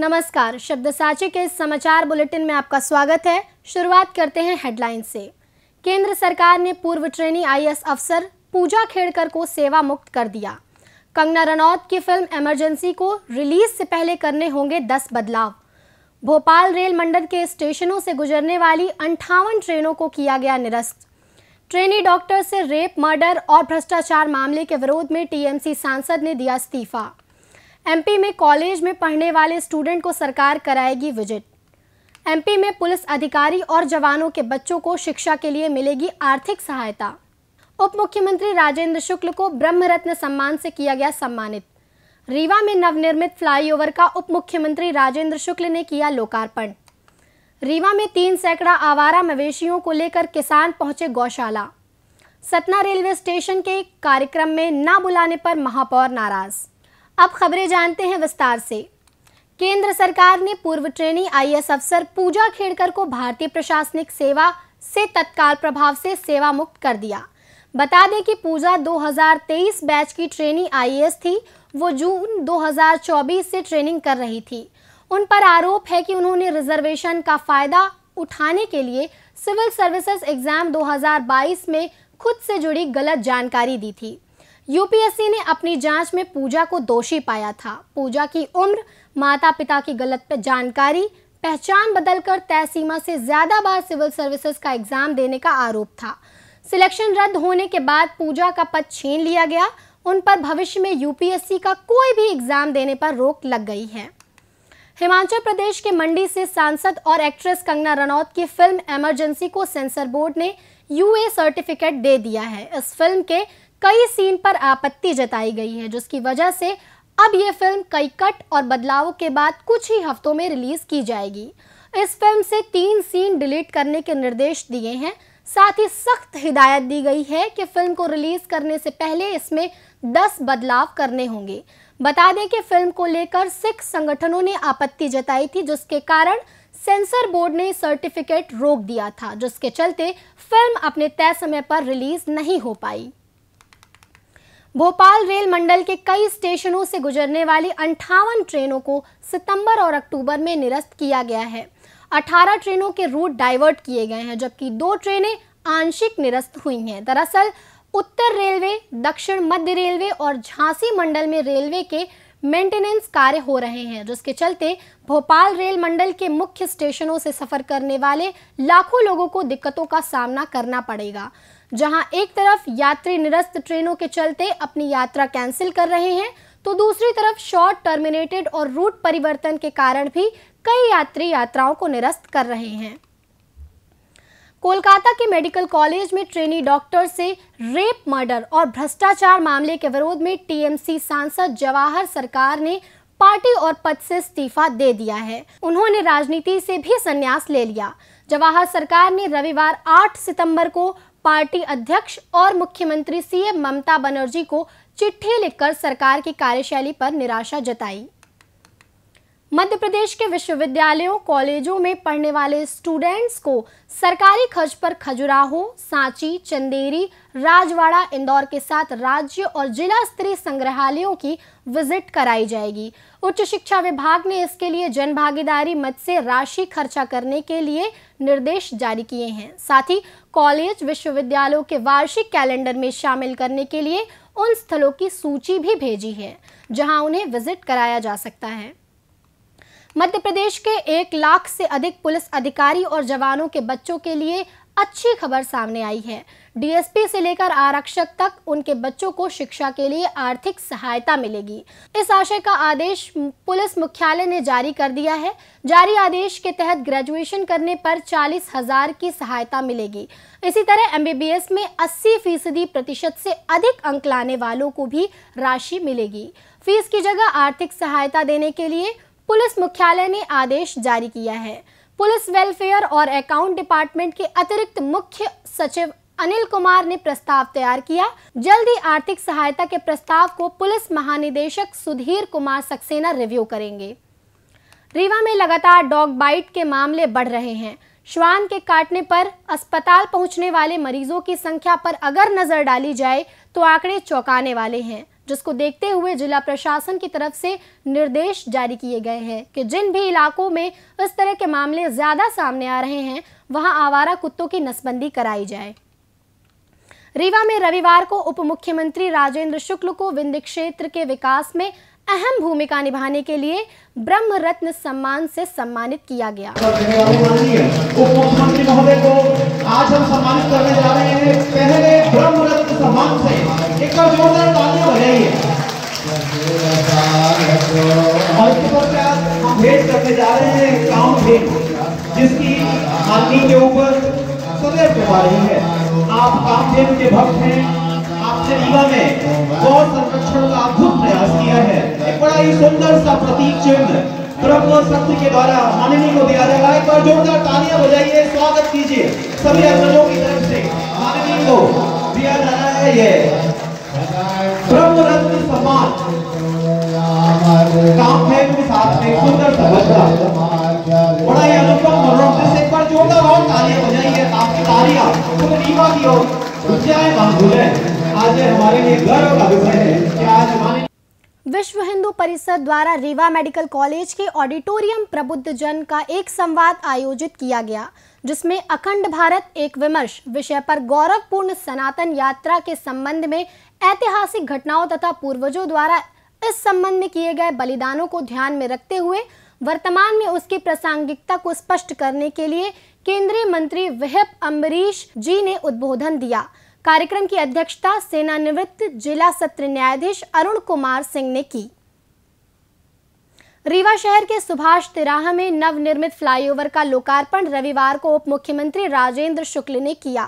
नमस्कार शब्द साचे के समाचार बुलेटिन में आपका स्वागत है शुरुआत करते हैं हेडलाइन से केंद्र सरकार ने पूर्व ट्रेनी आईएएस अफसर पूजा खेड़कर को सेवा मुक्त कर दिया कंगना रनौत की फिल्म इमरजेंसी को रिलीज से पहले करने होंगे दस बदलाव भोपाल रेल मंडल के स्टेशनों से गुजरने वाली अंठावन ट्रेनों को किया गया निरस्त ट्रेनी डॉक्टर से रेप मर्डर और भ्रष्टाचार मामले के विरोध में टीएमसी सांसद ने दिया इस्तीफा एमपी में कॉलेज में पढ़ने वाले स्टूडेंट को सरकार कराएगी विजिट एमपी में पुलिस अधिकारी और जवानों के बच्चों को शिक्षा के लिए मिलेगी आर्थिक सहायता उप मुख्यमंत्री राजेंद्र शुक्ल को ब्रह्म रत्न सम्मान से किया गया सम्मानित रीवा में नवनिर्मित फ्लाईओवर का उप मुख्यमंत्री राजेंद्र शुक्ल ने किया लोकार्पण रीवा में तीन सैकड़ा आवारा मवेशियों को लेकर किसान पहुंचे गौशाला सतना रेलवे स्टेशन के कार्यक्रम में न बुलाने पर महापौर नाराज़ अब खबरें जानते हैं विस्तार से केंद्र सरकार ने पूर्व ट्रेनी आई अफसर पूजा खेड़कर को भारतीय प्रशासनिक सेवा से तत्काल प्रभाव से सेवा मुक्त कर दिया बता दें कि पूजा 2023 बैच की ट्रेनी आईएएस थी वो जून 2024 से ट्रेनिंग कर रही थी उन पर आरोप है कि उन्होंने रिजर्वेशन का फायदा उठाने के लिए सिविल सर्विसेज एग्जाम 2022 में खुद से जुड़ी गलत जानकारी दी थी यूपीएससी ने अपनी जांच में पूजा को दोषी पाया था पूजा की उम्र माता पिता की गलत जानकारी पहचान बदलकर तय सीमा से ज्यादा बार सिविल सर्विसेज का एग्जाम देने का आरोप था सिलेक्शन रद्द होने के बाद पूजा का पद छीन लिया गया उन पर भविष्य में यूपीएससी का कोई भी एग्जाम देने पर रोक लग गई है हिमाचल प्रदेश के मंडी से सांसद और एक्ट्रेस कंगना रनौत की फिल्म एमरजेंसी को सेंसर बोर्ड ने यूए सर्टिफिकेट दे दिया है इस फिल्म के कई सीन पर आपत्ति जताई गई है जिसकी वजह से अब ये फिल्म कई कट और बदलावों के बाद कुछ ही हफ्तों में रिलीज की जाएगी इस फिल्म से तीन सीन डिलीट करने के निर्देश दिए हैं साथ ही सख्त हिदायत दी गई है कि फिल्म को रिलीज करने से पहले इसमें 10 बदलाव करने होंगे बता दें कि फिल्म को लेकर सिख संगठनों ने आपत्ति जताई थी जिसके कारण सेंसर बोर्ड ने सर्टिफिकेट रोक दिया था जिसके चलते फिल्म अपने तय समय पर रिलीज नहीं हो पाई भोपाल रेल मंडल के कई स्टेशनों से गुजरने वाली अंठावन ट्रेनों को सितंबर और अक्टूबर में निरस्त किया गया है 18 ट्रेनों के रूट डाइवर्ट किए गए हैं जबकि दो ट्रेनें आंशिक निरस्त हुई हैं दरअसल उत्तर रेलवे दक्षिण मध्य रेलवे और झांसी मंडल में रेलवे के मेंटेनेंस कार्य हो रहे हैं जिसके चलते भोपाल रेल मंडल के मुख्य स्टेशनों से सफर करने वाले लाखों लोगों को दिक्कतों का सामना करना पड़ेगा जहां एक तरफ यात्री निरस्त ट्रेनों के चलते अपनी यात्रा कैंसिल कर रहे हैं तो दूसरी तरफ शॉर्ट टर्मिनेटेड और रूट परिवर्तन के कारण भी कई यात्री यात्राओं को निरस्त कर रहे हैं कोलकाता के मेडिकल कॉलेज में ट्रेनी डॉक्टर से रेप मर्डर और भ्रष्टाचार मामले के विरोध में टीएमसी सांसद जवाहर सरकार ने पार्टी और पद से इस्तीफा दे दिया है उन्होंने राजनीति से भी संन्यास ले लिया जवाहर सरकार ने रविवार 8 सितंबर को पार्टी अध्यक्ष और मुख्यमंत्री सीएम ममता बनर्जी को चिट्ठी लिखकर सरकार की कार्यशैली पर निराशा जताई मध्य प्रदेश के विश्वविद्यालयों कॉलेजों में पढ़ने वाले स्टूडेंट्स को सरकारी खर्च पर खजुराहो सांची चंदेरी राजवाड़ा इंदौर के साथ राज्य और जिला स्तरीय संग्रहालयों की विजिट कराई जाएगी उच्च शिक्षा विभाग ने इसके लिए जनभागीदारी मत से राशि खर्चा करने के लिए निर्देश जारी किए हैं साथ ही कॉलेज विश्वविद्यालयों के वार्षिक कैलेंडर में शामिल करने के लिए उन स्थलों की सूची भी भेजी है जहाँ उन्हें विजिट कराया जा सकता है मध्य प्रदेश के एक लाख से अधिक पुलिस अधिकारी और जवानों के बच्चों के लिए अच्छी खबर सामने आई है डीएसपी से लेकर आरक्षक तक उनके बच्चों को शिक्षा के लिए आर्थिक सहायता मिलेगी इस आशय का आदेश पुलिस मुख्यालय ने जारी कर दिया है जारी आदेश के तहत ग्रेजुएशन करने पर चालीस हजार की सहायता मिलेगी इसी तरह एमबीबीएस में 80 फीसदी प्रतिशत से अधिक अंक लाने वालों को भी राशि मिलेगी फीस की जगह आर्थिक सहायता देने के लिए पुलिस मुख्यालय ने आदेश जारी किया है पुलिस वेलफेयर और अकाउंट डिपार्टमेंट के अतिरिक्त मुख्य सचिव अनिल कुमार ने प्रस्ताव तैयार किया जल्द ही आर्थिक सहायता के प्रस्ताव को पुलिस महानिदेशक सुधीर कुमार सक्सेना रिव्यू करेंगे रीवा में लगातार डॉग बाइट के मामले बढ़ रहे हैं श्वान के काटने पर अस्पताल पहुंचने वाले मरीजों की संख्या पर अगर नजर डाली जाए तो आंकड़े चौंकाने वाले हैं जिसको देखते हुए जिला प्रशासन की तरफ से निर्देश जारी किए गए हैं कि जिन भी इलाकों में इस तरह के मामले ज़्यादा सामने आ रहे हैं वहां आवारा कुत्तों की नसबंदी कराई जाए रीवा में रविवार को उप मुख्यमंत्री राजेंद्र शुक्ल को विंध्य क्षेत्र के विकास में अहम भूमिका निभाने के लिए ब्रह्म रत्न सम्मान से सम्मानित किया गया उप मुख्यमंत्री महोदय को आज हम सम्मानित करने जा रहे हैं पा रही है आप कामदेव के भक्त हैं आपने रीवा में गौर संरक्षण का अद्भुत प्रयास किया है एक बड़ा ही सुंदर सा प्रतीक चिन्ह ब्रह्म सत्य के द्वारा माननीय को दिया जाएगा एक बार जोरदार तालियां बजाइए स्वागत कीजिए सभी अग्रजों की तरफ से माननीय को दिया जा रहा है ये ब्रह्म रत्न सम्मान कामदेव के साथ में सुंदर सा बदला अनुपम एक बार जोरदार और तालियां बजाइए आपकी तालियां रीवा की आज हमारे लिए गर्व का विषय है कि आज हमारे विश्व हिंदू परिषद द्वारा रीवा मेडिकल कॉलेज के ऑडिटोरियम प्रबुद्ध जन का एक संवाद आयोजित किया गया जिसमें अखंड भारत एक विमर्श विषय पर गौरवपूर्ण सनातन यात्रा के संबंध में ऐतिहासिक घटनाओं तथा पूर्वजों द्वारा इस संबंध में किए गए बलिदानों को ध्यान में रखते हुए वर्तमान में उसकी प्रासंगिकता को स्पष्ट करने के लिए केंद्रीय मंत्री वहब अम्बरीश जी ने उद्बोधन दिया कार्यक्रम की अध्यक्षता सेनानिवृत्त जिला सत्र न्यायाधीश अरुण कुमार सिंह ने की रीवा शहर के सुभाष तिराह में नव निर्मित फ्लाईओवर का लोकार्पण रविवार को उप मुख्यमंत्री राजेंद्र शुक्ल ने किया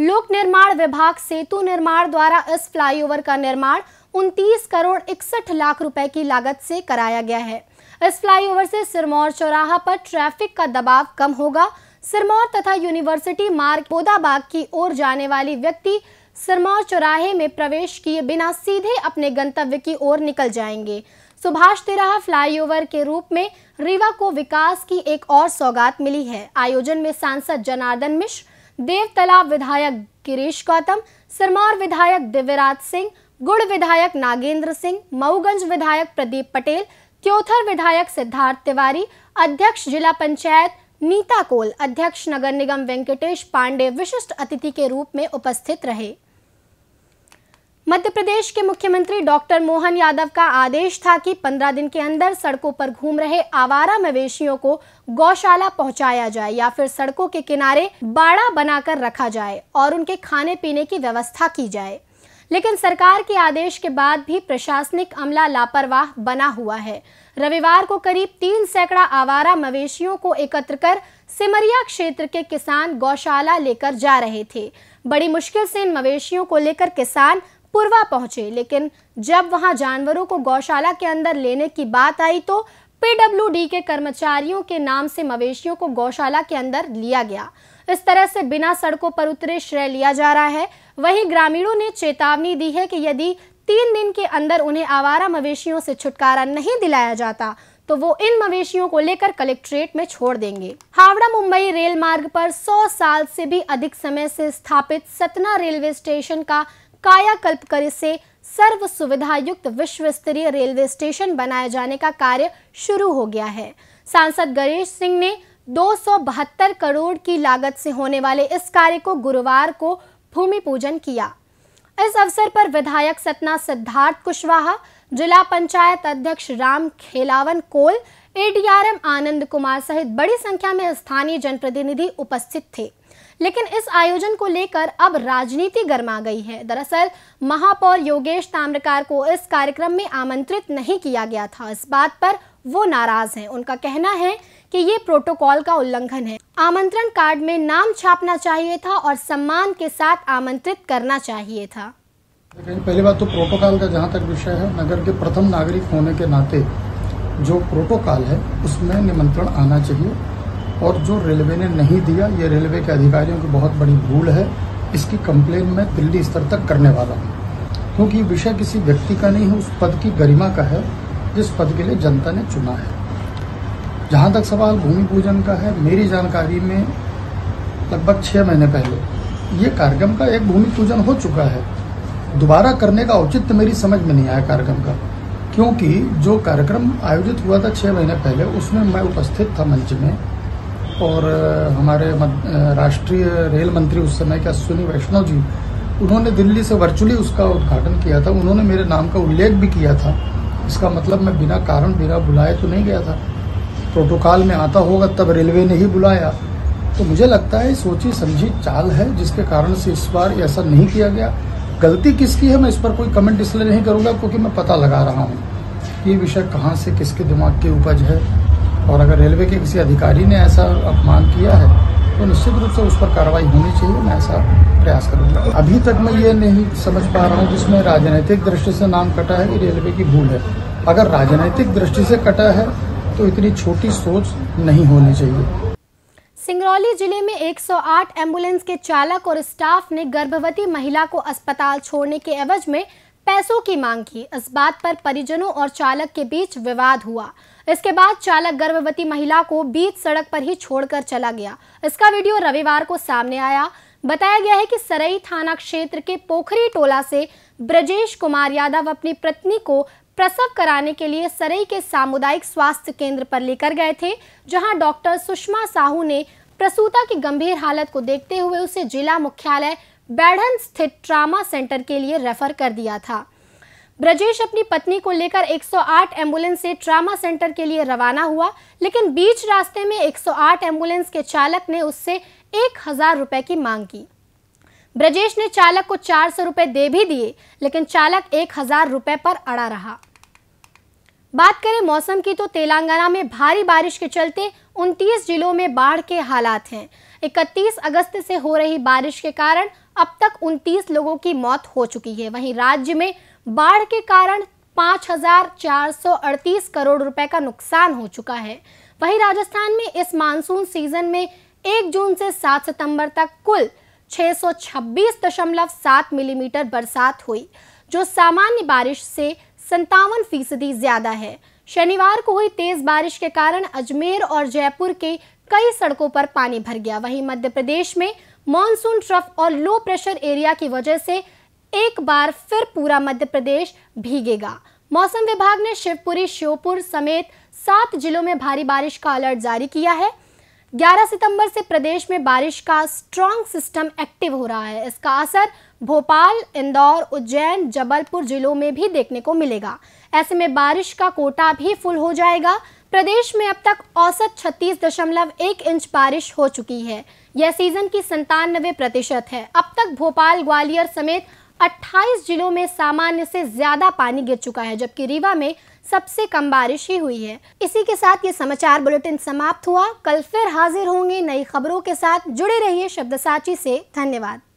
लोक निर्माण विभाग सेतु निर्माण द्वारा इस फ्लाईओवर का निर्माण 29 करोड़ इकसठ लाख रुपए की लागत से कराया गया है इस फ्लाईओवर से सिरमौर चौराहा पर ट्रैफिक का दबाव कम होगा सिरमौर तथा यूनिवर्सिटी मार्ग पोदाबाग की ओर जाने वाली व्यक्ति सिरमौर चौराहे में प्रवेश किए बिना सीधे अपने गंतव्य की ओर निकल जाएंगे सुभाष तिराहा फ्लाईओवर के रूप में रीवा को विकास की एक और सौगात मिली है आयोजन में सांसद जनार्दन मिश्र देवतालाब विधायक गिरीश गौतम सिरमौर विधायक दिव्यराज सिंह गुड़ विधायक नागेंद्र सिंह मऊगंज विधायक प्रदीप पटेल क्योथर विधायक सिद्धार्थ तिवारी अध्यक्ष जिला पंचायत नीता कोल अध्यक्ष नगर निगम वेंकटेश पांडे विशिष्ट अतिथि के रूप में उपस्थित रहे मध्य प्रदेश के मुख्यमंत्री डॉक्टर मोहन यादव का आदेश था कि 15 दिन के अंदर सड़कों पर घूम रहे आवारा मवेशियों को गौशाला पहुंचाया जाए या फिर सड़कों के किनारे बाड़ा बनाकर रखा जाए और उनके खाने पीने की व्यवस्था की जाए लेकिन सरकार के आदेश के बाद भी प्रशासनिक अमला लापरवाह बना हुआ है रविवार को करीब तीन सैकड़ा आवारा मवेशियों को एकत्र कर सिमरिया क्षेत्र के किसान गौशाला लेकर जा रहे थे बड़ी मुश्किल से इन मवेशियों को लेकर किसान पुरवा पहुंचे लेकिन जब वहां जानवरों को गौशाला के अंदर लेने की बात आई तो पीडब्ल्यू के कर्मचारियों के नाम से मवेशियों को गौशाला के अंदर लिया गया इस तरह से बिना सड़कों पर उतरे श्रेय लिया जा रहा है वहीं ग्रामीणों ने चेतावनी दी है कि यदि तीन दिन के अंदर उन्हें आवारा मवेशियों से छुटकारा नहीं दिलाया जाता तो वो इन मवेशियों को लेकर कलेक्ट्रेट में छोड़ देंगे हावड़ा मुंबई रेल मार्ग पर 100 साल से भी अधिक समय से स्थापित सतना रेलवे स्टेशन का कायाकल्प कर इसे सर्व सुविधा युक्त विश्व स्तरीय रेलवे स्टेशन बनाए जाने का कार्य शुरू हो गया है सांसद गणेश सिंह ने दो करोड़ की लागत से होने वाले इस कार्य को गुरुवार को भूमि पूजन किया इस अवसर पर विधायक सतना सिद्धार्थ कुशवाहा जिला पंचायत अध्यक्ष राम खेलावन कोल एडीआरएम आनंद कुमार सहित बड़ी संख्या में स्थानीय जनप्रतिनिधि उपस्थित थे लेकिन इस आयोजन को लेकर अब राजनीति गर्मा गई है दरअसल महापौर योगेश ताम्रकार को इस कार्यक्रम में आमंत्रित नहीं किया गया था इस बात पर वो नाराज हैं उनका कहना है कि ये प्रोटोकॉल का उल्लंघन है आमंत्रण कार्ड में नाम छापना चाहिए था और सम्मान के साथ आमंत्रित करना चाहिए था पहली बात तो प्रोटोकॉल का जहाँ तक विषय है नगर के प्रथम नागरिक होने के नाते जो प्रोटोकॉल है उसमें निमंत्रण आना चाहिए और जो रेलवे ने नहीं दिया ये रेलवे के अधिकारियों की बहुत बड़ी भूल है इसकी कंप्लेन मैं दिल्ली स्तर तक करने वाला हूँ क्योंकि ये विषय किसी व्यक्ति का नहीं है उस पद की गरिमा का है जिस पद के लिए जनता ने चुना है जहाँ तक सवाल भूमि पूजन का है मेरी जानकारी में लगभग छः महीने पहले ये कार्यक्रम का एक भूमि पूजन हो चुका है दोबारा करने का औचित्य मेरी समझ में नहीं आया कार्यक्रम का क्योंकि जो कार्यक्रम आयोजित हुआ था छः महीने पहले उसमें मैं उपस्थित था मंच में और हमारे राष्ट्रीय रेल मंत्री उस समय के अश्विनी वैष्णव जी उन्होंने दिल्ली से वर्चुअली उसका उद्घाटन किया था उन्होंने मेरे नाम का उल्लेख भी किया था इसका मतलब मैं बिना कारण बिना बुलाए तो नहीं गया था प्रोटोकॉल में आता होगा तब रेलवे ने ही बुलाया तो मुझे लगता है सोची समझी चाल है जिसके कारण से इस बार ऐसा नहीं किया गया गलती किसकी है मैं इस पर कोई कमेंट इसलिए नहीं करूँगा क्योंकि मैं पता लगा रहा हूँ ये विषय कहाँ से किसके दिमाग की उपज है और अगर रेलवे के किसी अधिकारी ने ऐसा अपमान किया है तो निश्चित रूप से उस पर कार्रवाई होनी चाहिए मैं ऐसा प्रयास करूंगा अभी तक मैं ये नहीं समझ पा रहा हूँ जिसमें राजनीतिक दृष्टि से नाम कटा है कि रेलवे की भूल है अगर राजनीतिक दृष्टि से कटा है तो इतनी छोटी सोच नहीं होनी चाहिए सिंगरौली जिले में 108 एम्बुलेंस के चालक और स्टाफ ने गर्भवती महिला को अस्पताल छोड़ने के एवज में पैसों की मांग की इस बात पर परिजनों और चालक के बीच विवाद हुआ इसके बाद चालक गर्भवती महिला को बीच सड़क पर ही छोड़कर चला गया इसका वीडियो रविवार को सामने आया बताया गया है कि सरई थाना क्षेत्र के पोखरी टोला से ब्रजेश कुमार यादव अपनी पत्नी को प्रसव कराने के लिए सरई के सामुदायिक स्वास्थ्य केंद्र पर लेकर गए थे जहां डॉक्टर सुषमा साहू ने प्रसूता की गंभीर हालत को देखते हुए उसे जिला मुख्यालय बैढ़न स्थित ट्रामा सेंटर के लिए रेफर कर दिया था ब्रजेश अपनी पत्नी को लेकर 108 एम्बुलेंस से ट्रामा सेंटर के लिए रवाना हुआ लेकिन बीच रास्ते में 108 एम्बुलेंस के चालक ने उससे एक हजार रुपए की मांग की ब्रजेश ने चालक को चार सौ रुपए दे भी दिए लेकिन चालक एक हजार रुपए पर अड़ा रहा बात करें मौसम की तो तेलंगाना में भारी बारिश के चलते 29 जिलों में बाढ़ के हालात हैं 31 अगस्त से हो रही बारिश के कारण अब तक 29 लोगों की मौत हो चुकी है वहीं राज्य में बाढ़ के कारण 5,438 करोड़ रुपए का नुकसान हो चुका है वहीं राजस्थान में इस मानसून सीजन में 1 जून से 7 सितंबर तक कुल 626.7 मिलीमीटर बरसात हुई जो सामान्य बारिश से संतावन फीसदी ज्यादा है शनिवार को हुई तेज बारिश के कारण अजमेर और जयपुर के कई सड़कों पर पानी भर गया वहीं मध्य प्रदेश में मानसून ट्रफ और लो प्रेशर एरिया की वजह से एक बार फिर पूरा मध्य प्रदेश भीगेगा मौसम विभाग ने शिवपुरी श्योपुर समेत सात जिलों में भारी बारिश का अलर्ट जारी किया है 11 सितंबर से प्रदेश में बारिश का स्ट्रांग सिस्टम एक्टिव हो रहा है इसका असर भोपाल इंदौर उज्जैन जबलपुर जिलों में भी देखने को मिलेगा ऐसे में बारिश का कोटा भी फुल हो जाएगा प्रदेश में अब तक औसत छत्तीस दशमलव एक इंच बारिश हो चुकी है यह सीजन की संतानवे प्रतिशत है अब तक भोपाल ग्वालियर समेत 28 जिलों में सामान्य से ज्यादा पानी गिर चुका है जबकि रीवा में सबसे कम बारिश ही हुई है इसी के साथ ये समाचार बुलेटिन समाप्त हुआ कल फिर हाजिर होंगे नई खबरों के साथ जुड़े रहिए शब्द साची से धन्यवाद